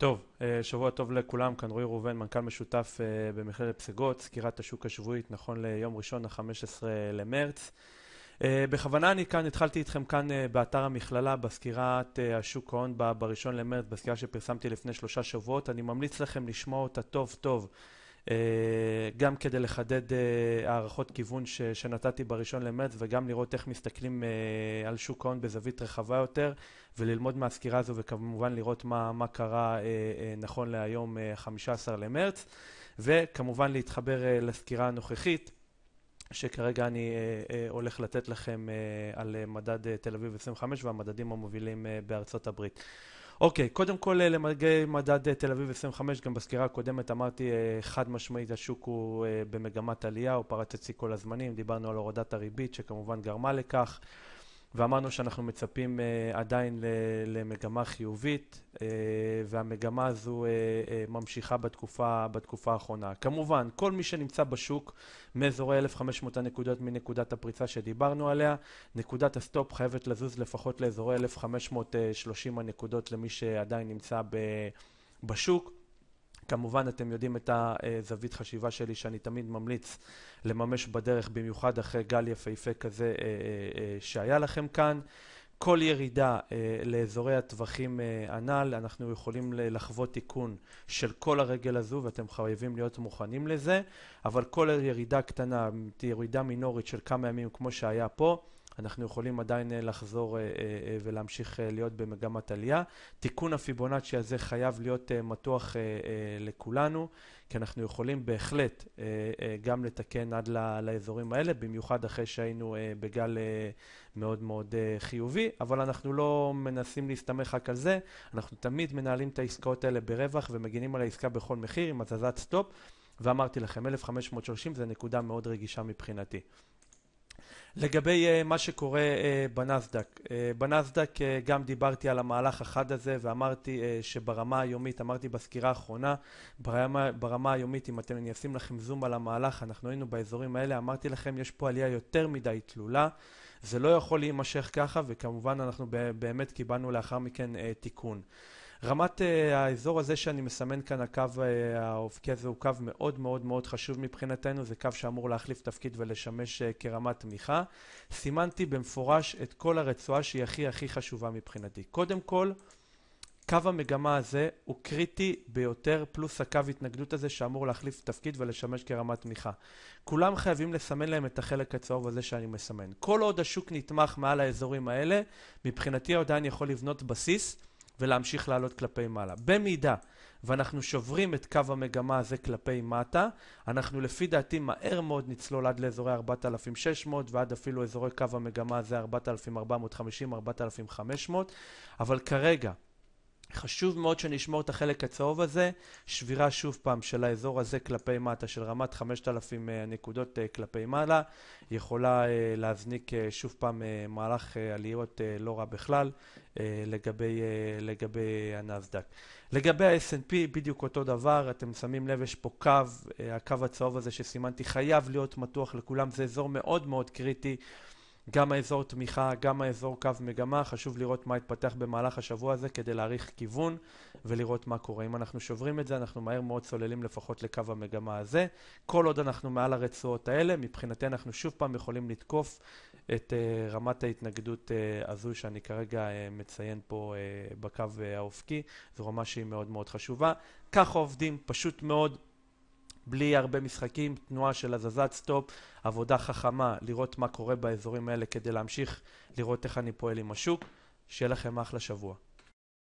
טוב, אה, שבוע טוב לכולם, כאן רועי ראובן, מנכ"ל משותף אה, במכללת פסגות, סקירת השוק השבועית נכון ליום ראשון ה-15 למרץ. אה, בכוונה אני כאן, התחלתי איתכם כאן באתר המכללה בסקירת השוק ההון בראשון למרץ, בסקירה שפרסמתי לפני שלושה שבועות, אני ממליץ לכם לשמוע אותה טוב טוב. אה, גם כדי לחדד אה, הערכות כיוון ש, שנתתי בראשון למרץ וגם לראות איך מסתכלים אה, על שוק ההון בזווית רחבה יותר וללמוד מהסקירה הזו וכמובן לראות מה, מה קרה נכון להיום 15 למרץ וכמובן להתחבר לסקירה הנוכחית שכרגע אני הולך לתת לכם על מדד תל אביב 25 והמדדים המובילים בארצות הברית. אוקיי, קודם כל אה, למגעי מדד אה, תל אביב 25, גם בסקירה הקודמת אמרתי אה, חד משמעית השוק הוא במגמת עלייה, הוא פרץ את שיא כל הזמנים, דיברנו על הורדת הריבית שכמובן גרמה לכך. ואמרנו שאנחנו מצפים אה, עדיין למגמה חיובית, אה, והמגמה הזו אה, ממשיכה בתקופה, בתקופה האחרונה. כמובן, כל מי שנמצא בשוק מאזורי 1,500 הנקודות מנקודת הפריצה שדיברנו עליה, נקודת הסטופ חייבת לזוז לפחות לאזורי 1,530 הנקודות למי שעדיין נמצא בשוק. כמובן אתם יודעים את הזווית חשיבה שלי שאני תמיד ממליץ לממש בדרך במיוחד אחרי גל יפהפה כזה אה, אה, אה, שהיה לכם כאן. כל ירידה לאזורי הטווחים הנ"ל, אנחנו יכולים לחוות תיקון של כל הרגל הזו ואתם חייבים להיות מוכנים לזה, אבל כל ירידה קטנה, ירידה מינורית של כמה ימים כמו שהיה פה, אנחנו יכולים עדיין אה, לחזור אה, אה, ולהמשיך להיות במגמת עלייה. תיקון הפיבונאצ'י הזה חייב להיות מתוח לכולנו, כי אנחנו יכולים בהחלט גם לתקן עד לאזורים האלה, במיוחד אחרי שהיינו בגל מאוד מאוד חיובי, אבל אנחנו לא מנסים להסתמך רק על זה, אנחנו תמיד מנהלים את העסקאות האלה ברווח ומגינים על העסקה בכל מחיר עם הזזת סטופ. ואמרתי לכם, 1530 זה נקודה מאוד רגישה מבחינתי. לגבי אה, מה שקורה אה, בנסדק, אה, בנסדק גם דיברתי על המהלך החד הזה ואמרתי שברמה היומית, אמרתי בסקירה האחרונה, ברמה, ברמה היומית אם אתם, אני אשים לכם זום על המהלך, אנחנו היינו באזורים האלה, אמרתי לכם יש פה עלייה יותר מדי תלולה, זה לא יכול להימשך ככה וכמובן אנחנו באמת קיבלנו לאחר מכן תיקון. רמת uh, האזור הזה שאני מסמן כאן, הקו uh, האופקי הזה הוא קו מאוד מאוד מאוד חשוב מבחינתנו, זה קו שאמור להחליף תפקיד ולשמש uh, כרמת תמיכה. סימנתי במפורש את כל הרצועה שהיא הכי הכי חשובה מבחינתי. קודם כל, קו המגמה הזה הוא קריטי ביותר, פלוס הקו התנגדות הזה שאמור להחליף תפקיד ולשמש כרמת תמיכה. כולם חייבים לסמן להם את החלק הצהוב הזה שאני מסמן. כל עוד השוק נתמך מעל האזורים האלה, מבחינתי עדיין יכול לבנות בסיס. ולהמשיך לעלות כלפי מעלה. במידה ואנחנו שוברים את קו המגמה הזה כלפי מטה, אנחנו לפי דעתי מהר מאוד נצלול עד לאזורי 4,600 ועד אפילו אזורי קו המגמה הזה 4,450-4,500, אבל כרגע חשוב מאוד שנשמור את החלק הצהוב הזה, שבירה שוב פעם של האזור הזה כלפי מטה, של רמת 5,000 אה, נקודות אה, כלפי מעלה, יכולה אה, להזניק שוב פעם מהלך עליות לא רע בכלל לגבי, לגבי הנסדק. לגבי ה-S&P בדיוק אותו דבר, אתם שמים לב, יש פה קו, הקו הצהוב הזה שסימנתי חייב להיות מתוח לכולם, זה אזור מאוד מאוד קריטי. גם האזור תמיכה, גם האזור קו מגמה, חשוב לראות מה התפתח במהלך השבוע הזה כדי להעריך כיוון ולראות מה קורה. אם אנחנו שוברים את זה, אנחנו מהר מאוד צוללים לפחות לקו המגמה הזה. כל עוד אנחנו מעל הרצועות האלה, מבחינתי אנחנו שוב פעם יכולים לתקוף את uh, רמת ההתנגדות uh, הזו שאני כרגע uh, מציין פה uh, בקו uh, האופקי, זו רמה שהיא מאוד מאוד חשובה. ככה עובדים, פשוט מאוד. בלי הרבה משחקים, תנועה של הזזת סטופ, עבודה חכמה, לראות מה קורה באזורים האלה כדי להמשיך לראות איך אני פועל עם השוק. שיהיה לכם אחלה שבוע.